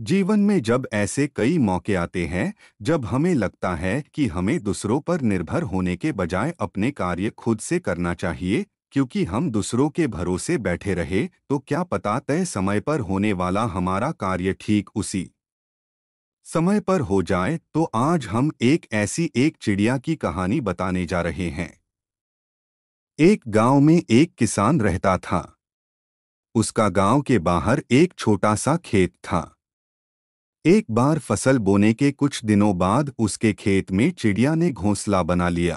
जीवन में जब ऐसे कई मौके आते हैं जब हमें लगता है कि हमें दूसरों पर निर्भर होने के बजाय अपने कार्य खुद से करना चाहिए क्योंकि हम दूसरों के भरोसे बैठे रहे तो क्या पता तय समय पर होने वाला हमारा कार्य ठीक उसी समय पर हो जाए तो आज हम एक ऐसी एक चिड़िया की कहानी बताने जा रहे हैं एक गांव में एक किसान रहता था उसका गांव के बाहर एक छोटा सा खेत था एक बार फसल बोने के कुछ दिनों बाद उसके खेत में चिड़िया ने घोंसला बना लिया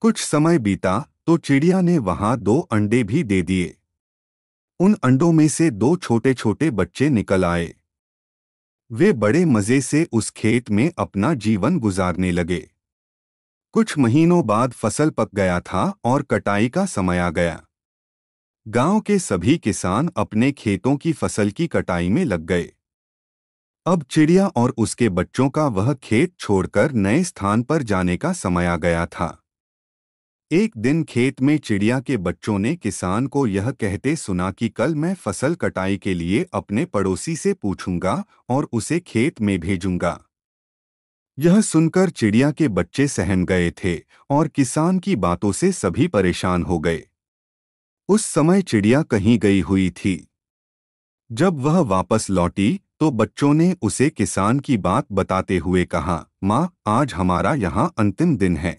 कुछ समय बीता तो चिड़िया ने वहां दो अंडे भी दे दिए उन अंडों में से दो छोटे छोटे बच्चे निकल आए वे बड़े मजे से उस खेत में अपना जीवन गुजारने लगे कुछ महीनों बाद फसल पक गया था और कटाई का समय आ गया गांव के सभी किसान अपने खेतों की फसल की कटाई में लग गए अब चिड़िया और उसके बच्चों का वह खेत छोड़कर नए स्थान पर जाने का समय आ गया था एक दिन खेत में चिड़िया के बच्चों ने किसान को यह कहते सुना कि कल मैं फसल कटाई के लिए अपने पड़ोसी से पूछूंगा और उसे खेत में भेजूंगा यह सुनकर चिड़िया के बच्चे सहम गए थे और किसान की बातों से सभी परेशान हो गए उस समय चिड़िया कहीं गई हुई थी जब वह वापस लौटी तो बच्चों ने उसे किसान की बात बताते हुए कहा माँ आज हमारा यहाँ अंतिम दिन है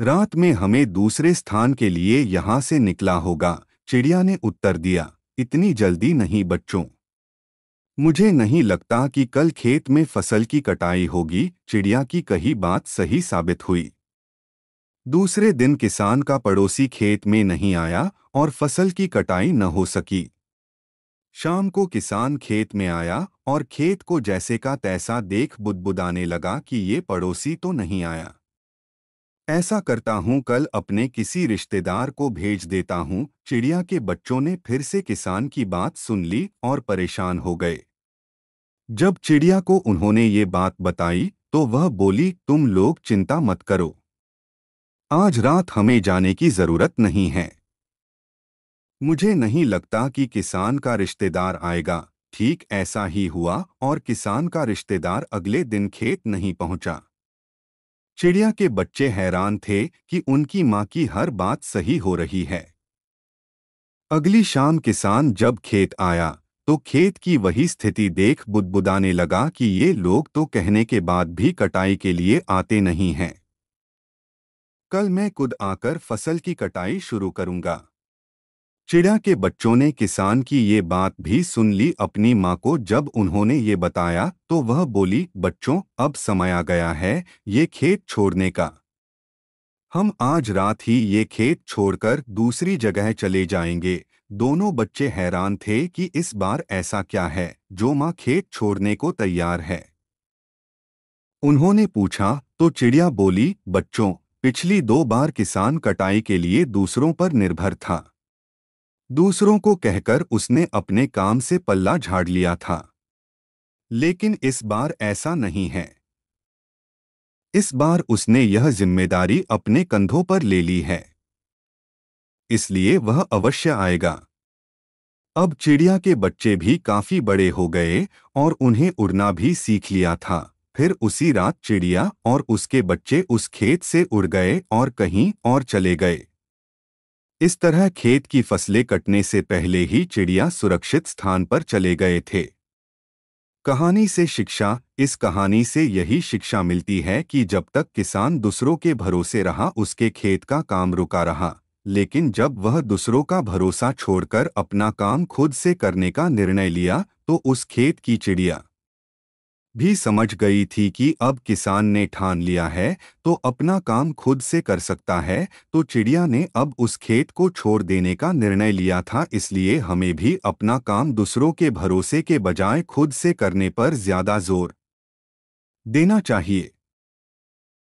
रात में हमें दूसरे स्थान के लिए यहाँ से निकला होगा चिड़िया ने उत्तर दिया इतनी जल्दी नहीं बच्चों मुझे नहीं लगता कि कल खेत में फसल की कटाई होगी चिड़िया की कही बात सही साबित हुई दूसरे दिन किसान का पड़ोसी खेत में नहीं आया और फसल की कटाई न हो सकी शाम को किसान खेत में आया और खेत को जैसे का तैसा देख बुदबुदाने लगा कि ये पड़ोसी तो नहीं आया ऐसा करता हूँ कल अपने किसी रिश्तेदार को भेज देता हूँ चिड़िया के बच्चों ने फिर से किसान की बात सुन ली और परेशान हो गए जब चिड़िया को उन्होंने ये बात बताई तो वह बोली तुम लोग चिंता मत करो आज रात हमें जाने की जरूरत नहीं है मुझे नहीं लगता कि किसान का रिश्तेदार आएगा ठीक ऐसा ही हुआ और किसान का रिश्तेदार अगले दिन खेत नहीं पहुंचा चिड़िया के बच्चे हैरान थे कि उनकी माँ की हर बात सही हो रही है अगली शाम किसान जब खेत आया तो खेत की वही स्थिति देख बुदबुदाने लगा कि ये लोग तो कहने के बाद भी कटाई के लिए आते नहीं हैं कल मैं खुद आकर फसल की कटाई शुरू करूंगा चिड़िया के बच्चों ने किसान की ये बात भी सुन ली अपनी माँ को जब उन्होंने ये बताया तो वह बोली बच्चों अब समय आ गया है ये खेत छोड़ने का हम आज रात ही ये खेत छोड़कर दूसरी जगह चले जाएंगे दोनों बच्चे हैरान थे कि इस बार ऐसा क्या है जो माँ खेत छोड़ने को तैयार है उन्होंने पूछा तो चिड़िया बोली बच्चों पिछली दो बार किसान कटाई के लिए दूसरों पर निर्भर था दूसरों को कहकर उसने अपने काम से पल्ला झाड़ लिया था लेकिन इस बार ऐसा नहीं है इस बार उसने यह जिम्मेदारी अपने कंधों पर ले ली है इसलिए वह अवश्य आएगा अब चिड़िया के बच्चे भी काफी बड़े हो गए और उन्हें उड़ना भी सीख लिया था फिर उसी रात चिड़िया और उसके बच्चे उस खेत से उड़ गए और कहीं और चले गए इस तरह खेत की फसलें कटने से पहले ही चिड़िया सुरक्षित स्थान पर चले गए थे कहानी से शिक्षा इस कहानी से यही शिक्षा मिलती है कि जब तक किसान दूसरों के भरोसे रहा उसके खेत का काम रुका रहा लेकिन जब वह दूसरों का भरोसा छोड़कर अपना काम खुद से करने का निर्णय लिया तो उस खेत की चिड़िया भी समझ गई थी कि अब किसान ने ठान लिया है तो अपना काम खुद से कर सकता है तो चिड़िया ने अब उस खेत को छोड़ देने का निर्णय लिया था इसलिए हमें भी अपना काम दूसरों के भरोसे के बजाय खुद से करने पर ज्यादा जोर देना चाहिए